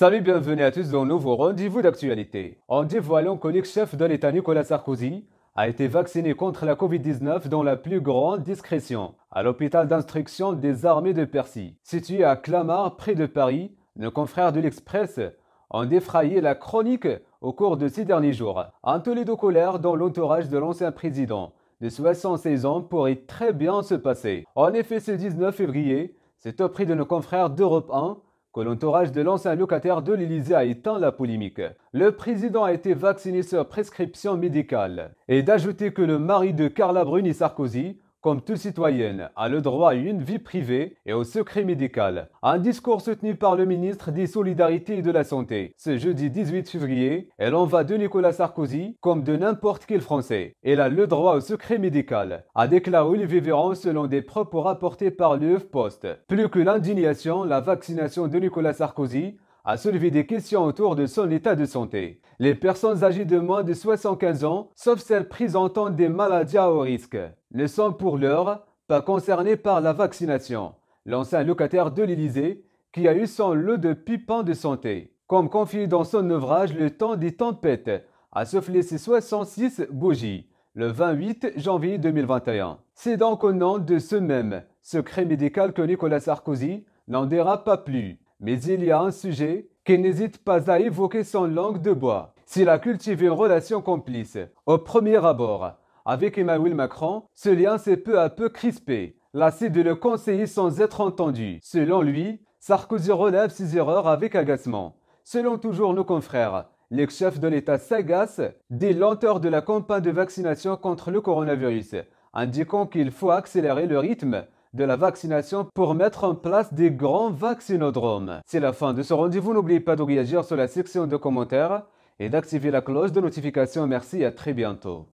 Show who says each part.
Speaker 1: Salut, bienvenue à tous dans nouveau rendez-vous d'actualité. En dévoilant que l'ex-chef de l'État Nicolas Sarkozy a été vacciné contre la Covid-19 dans la plus grande discrétion, à l'hôpital d'instruction des armées de Percy, situé à Clamart, près de Paris, nos confrères de l'Express ont défrayé la chronique au cours de ces derniers jours. Un de colère dans l'entourage de l'ancien président de 76 ans pourrait très bien se passer. En effet, ce 19 février, c'est au prix de nos confrères d'Europe 1 l'entourage de l'ancien locataire de l'Élysée a éteint la polémique. Le président a été vacciné sur prescription médicale. Et d'ajouter que le mari de Carla Bruni Sarkozy comme toute citoyenne, a le droit à une vie privée et au secret médical. Un discours soutenu par le ministre des Solidarités et de la Santé ce jeudi 18 février, elle en va de Nicolas Sarkozy comme de n'importe quel Français. Elle a le droit au secret médical, a déclaré Olivier Véran selon des propos rapportés par le Post. Plus que l'indignation, la vaccination de Nicolas Sarkozy a soulevé des questions autour de son état de santé. Les personnes âgées de moins de 75 ans, sauf celles présentant des maladies à haut risque, ne sont pour l'heure pas concernées par la vaccination. L'ancien locataire de l'Élysée, qui a eu son lot de pipins de santé, comme confié dans son ouvrage Le temps des tempêtes, a soufflé ses 66 bougies le 28 janvier 2021. C'est donc au nom de ce même secret médical que Nicolas Sarkozy n'en dira pas plus. Mais il y a un sujet qui n'hésite pas à évoquer son langue de bois. S'il a cultivé une relation complice, au premier abord, avec Emmanuel Macron, ce lien s'est peu à peu crispé, lassé de le conseiller sans être entendu. Selon lui, Sarkozy relève ses erreurs avec agacement. Selon toujours nos confrères, l'ex-chef de l'État s'agace des lenteurs de la campagne de vaccination contre le coronavirus, indiquant qu'il faut accélérer le rythme de la vaccination pour mettre en place des grands vaccinodromes. C'est la fin de ce rendez-vous. N'oubliez pas de réagir sur la section de commentaires et d'activer la cloche de notification. Merci et à très bientôt.